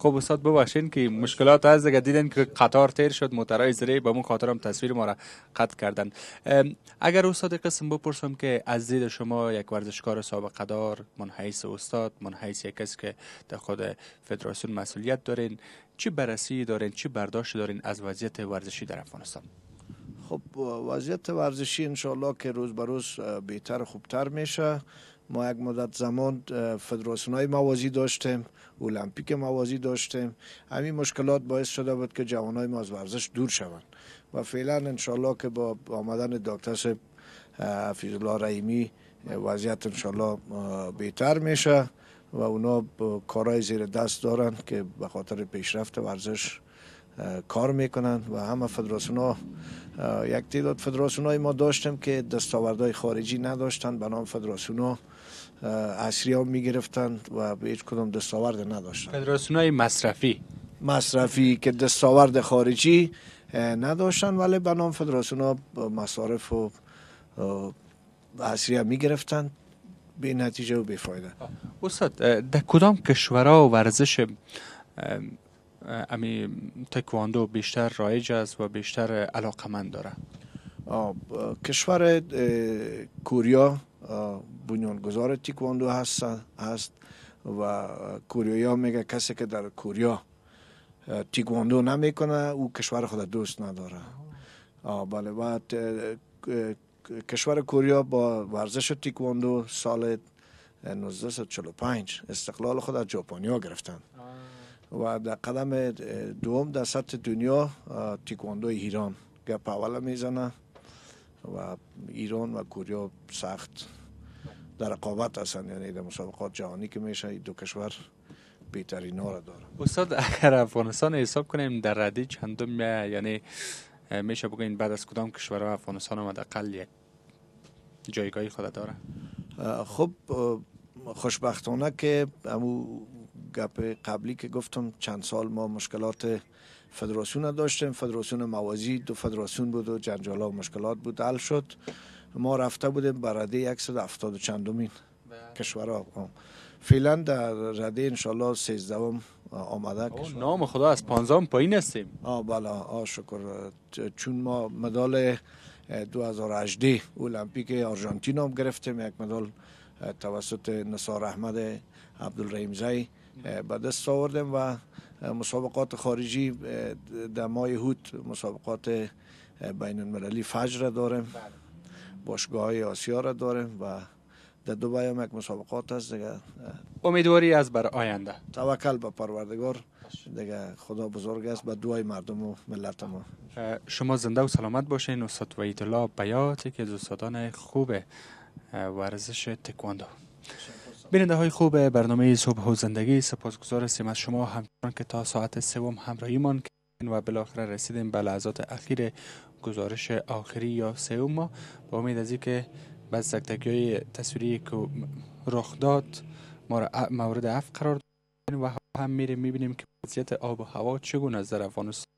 خب استاد ببخشین که مشکلات از دیگه دیدن که قطار تیر شد موترهای زری به اون خاطر هم تصویر ما را قطع کردن اگر استاد قسم بپرسم که از دید شما یک ورزشکار سابقه دار منحیس استاد منحیس یک کسی که در خود فدراسیون مسئولیت دارین چی بررسی دارین چی برداشت دارین از وضعیت ورزشی در افغانستان خب وضعیت ورزشی انشالله که روز به روز بهتر خوبتر میشه ما یک مدت زمان فدراسیون های موازی داشتیم المپیک موازی داشتیم همین مشکلات باعث شده بود که های ما از ورزش دور شوند و فعلا انشالله که با آمدن دکتر صاحب حفیظ الله رحیمی وضعیت انشالله بهتر میشه و اونا کارهای زیر دست دارن که به خاطر پیشرفت ورزش کار میکنن و همه فدراسیون ها یک تعداد فدراسیون های ما داشتیم که دستاوردهای خارجی نداشتند به نام فدراسیون ها اصری ها میگرفتن و به هیچ کدام دستاورد نداشتند فدراسیون های مصرفی مصرفی که دستاورد خارجی نداشتند ولی به نام فدراسیون ها مصارف و اصری میگرفتن به نتیجه و بفایده استاد در کدام کشورها ورزش امی تکواندو بیشتر رایج است و بیشتر مند داره کشور کوریا بنیانگذار تیکواندو هست هست و کوریا میگه کسی که در کوریا تیکواندو نمیکنه او کشور خود دوست نداره بله بعد کشور کوریا با ورزش تیکواندو سال 1945 استقلال خود از ژاپنیا گرفتند و در قدم دوم در سطح دنیا تیکواندو ایران گپ اول میزنه و ایران و کوریا سخت در رقابت هستن یعنی در مسابقات جهانی که میشه دو کشور بهترین ها را داره استاد اگر افغانستان حساب کنیم در رده چندم یعنی میشه بگوین بعد از کدام کشور افغانستان هم حداقل جایگاهی خود داره خب خوشبختانه که امو گپ قبلی که گفتم چند سال ما مشکلات فدراسیون داشتیم فدراسیون موازی دو فدراسیون بود و جنجال و مشکلات بود حل شد ما رفته بودیم بر رده 170 و چندمین بله. کشورا فعلا در رده انشالله 13 آمده کشور. نام خدا از 15 پایین هستیم آه بله شکر چون ما مدال 2018 المپیک آرژانتین هم گرفتیم یک مدال توسط نصار احمد عبدالرحیم زی به دست آوردیم و مسابقات خارجی در ماه هود مسابقات بین المللی فجر را داریم بله. باشگاه های آسیا را داریم و در دوبای هم یک مسابقات هست دیگه امیدواری از برای آینده توکل به پروردگار دیگه خدا بزرگ است به دعای مردم و ملت ما شما زنده و سلامت باشین استاد وحید الله که از استادان خوب ورزش تکواندو بیننده های خوب برنامه صبح و زندگی سپاسگزار هستیم از شما همچنان که تا ساعت سوم همراهیمان کردین و بالاخره رسیدیم به لحظات اخیر گزارش آخری یا سوم ما با امید از که بعض تکتکی های تصویری که رخ داد ما را مورد عفو قرار و هم میریم میبینیم که وضعیت آب و هوا چگونه از در افغانستان